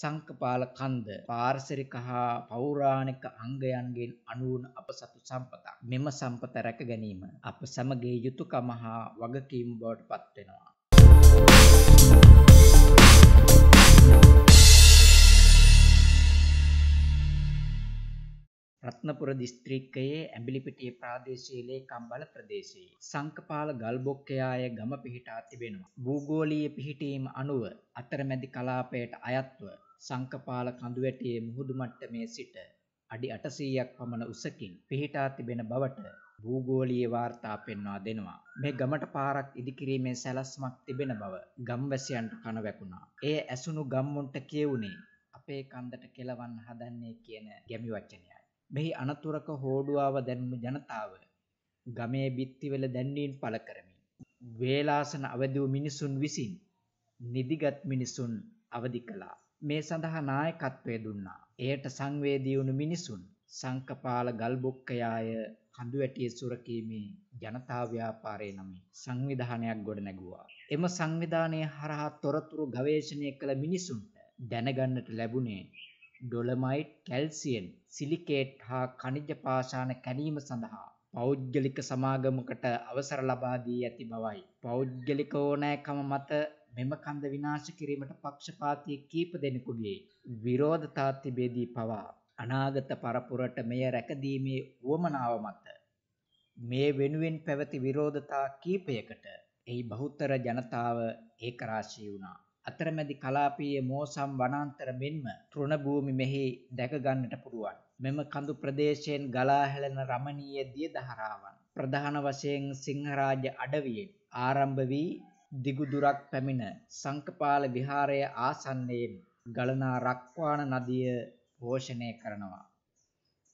සංකපාල කන්ද පාර්සරික හා පෞරාණික අංගයන්ගෙන් අනුවන අප සතු සම්පතක් මෙම සම්පත රැක ගැනීම අප සමගේ යුතුකම හා වගකීම් බවට පත්වෙනවා රත්නපුර දිස්ත්‍රික්කයේ ඇඹිලිපිටිය ප්‍රාදේශීය ලේකම්බල ප්‍රදේශයේ සංකපාල ගල්බොක්කයාය ගම පිහිටා තිබෙනවා. භූගෝලීය පිහිටීම අනුව අතරමැදි කලාපයට අයත්ව සංකපාල කඳුවැටියේ මුහුදු මට්ටමේ සිට අඩි 800ක් පමණ උසකින් පිහිටා තිබෙන බවට භූගෝලීය වාර්තා පෙන්වා දෙනවා. මේ ගමට පාරක් ඉදිකිරීමේ සැලැස්මක් තිබෙන බව ගම්වැසියන්ට කන වැකුණා. එය ඇසුණු ගම්මුන්ට කියුණේ අපේ කන්දට කෙලවන් හදන්නේ කියන ගැමි වචනයයි. මෙහි අනතුරක හෝඩුවාව දැන්ම ජනතාව ගමේ බිත්තිවල දැන්නීන් පළ කරමින්. වේලාසන අවදූ මිනිසුන් විසින් නිදිගත් මිනිසුන් අවදි කළා. මේ සඳහා නායකත්වය දුන්නා. එයට සංවේදීවුණු මිනිසුන් සංකපාල ගල්බොක්කයාය කඳුවැටිය සුරකීමේ ජනතාව්‍යාපාරය නමින් සංවිධානයක් ගොඩ නැගුවා. එම සංවිධානය හරහා තොරතුරු ගවේශණය කළ මිනිසුන්ට දැනගන්නට ලැබුණේ ඩොලමයිට් කැල්සියන් සිලිකේට් හා කනිජ පාශාන කැනීම සඳහා පෞද්ගලික සමාගමකට අවසර ලබාදී ඇති බවයි. පෞද්ගලික ඕනෑකම මත මෙම කන්ද විනාශ කිරීමට පක්ෂපාතිය කීප දෙනෙකුගේ විරෝධතා තිබේදී පවා අනාගත පරපුරට මෙය රැකදීමේ වුවමනාව මත මේ වෙනුවෙන් පැවති විරෝධතා කීපයකට එහි බහුතර ජනතාව ඒකරාශී වුණා. අතරමැදි කලාපීය මෝසම් වනාන්තර මෙන්ම තෘණභූමි මෙහි දැකගන්නට පුළුවන්. මෙම කඳු ප්‍රදේශයෙන් ගලා හැලෙන රමණීය දිය දහරාවන්. ප්‍රධාන වශයෙන් සිංහරාජ අඩවියෙන් ආරම්භ වී දිගුදුරක් පැමිණ සංකපාල විහාරය ආසන්නයෙන් ගලනා රක්වාන නදිය පෝෂණය කරනවා.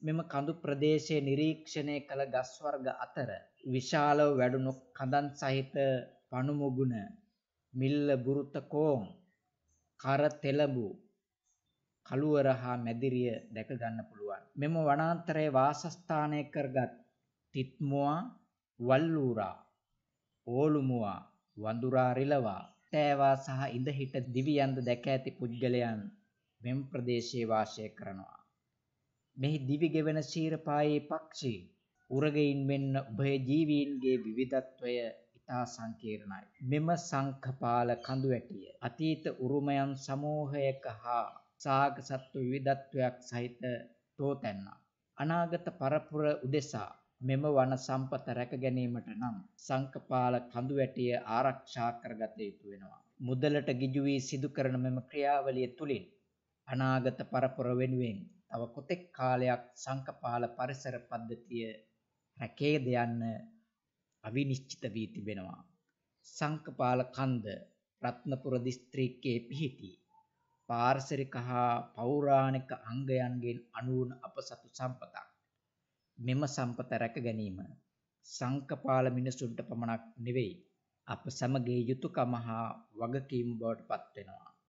මෙම කඳු ප්‍රදේශයේ නිරීක්ෂණය කළ ගස් වර්ග අතර විශාලව වැඩුණු කඳන් සහිත පණුමුගුණ මිල්ල බුරුතකෝන් කර තෙලඹු කළුවර හා මැදිරිය දැක ගන්න පුළුවන්. මෙම වනාන්තරයේ වාසස්ථානය කරගත් තිත්මුවා වල්ලූරා ඕලුමුවා වඳුරා රිලවා තෑවා සහ ඉඳහිට දිවියන්ද දැක ඇති පුද්ගලයන් මෙම ප්‍රදේශයේ වාසය කරනවා. මෙහි දිවි ගෙවෙන ශීරපායේ පක්ෂී උරගයින් මෙන්න උභය ජීවීන්ගේ විවිධත්වය ඉතා සංකීර්ණයි. මෙම සංඛපාල කඳු වැටිය. අතීත උරුමයන් සමූහයක හා සාග සත්තු විවිධත්වයක් සහිත තෝතැන්නා. අනාගත පරපුර උදෙසා මෙම වන සම්පත රැක ගැනීමට නම් සංකපාල කඳු වැටිය ආරක්ෂා කරගත යුතු වෙනවා. මුදලට ගිජු වී සිදු කරන මෙම ක්‍රියාවලිය තුලින් අනාගත පරපුර වෙනුවෙන් තව කොතෙක් කාලයක් සංකපාල පරිසර පද්ධතිය රැකේද යන්න අවිනිශ්චිත වී තිබෙනවා. සංකපාල කන්ද රත්නපුර දිස්ත්‍රික්කයේ පිහිටි පාර්ශරික හා පෞරාණික අංගයන්ගෙන් අනුවන අප සතු සම්පතක්. මෙම සම්පත රැක ගැනීම සංකපාල මිනිසුන්ට පමණක් නෙවෙයි අප සමගේ යුතුයකම හා වගකීම් බවට පත්වෙනවා.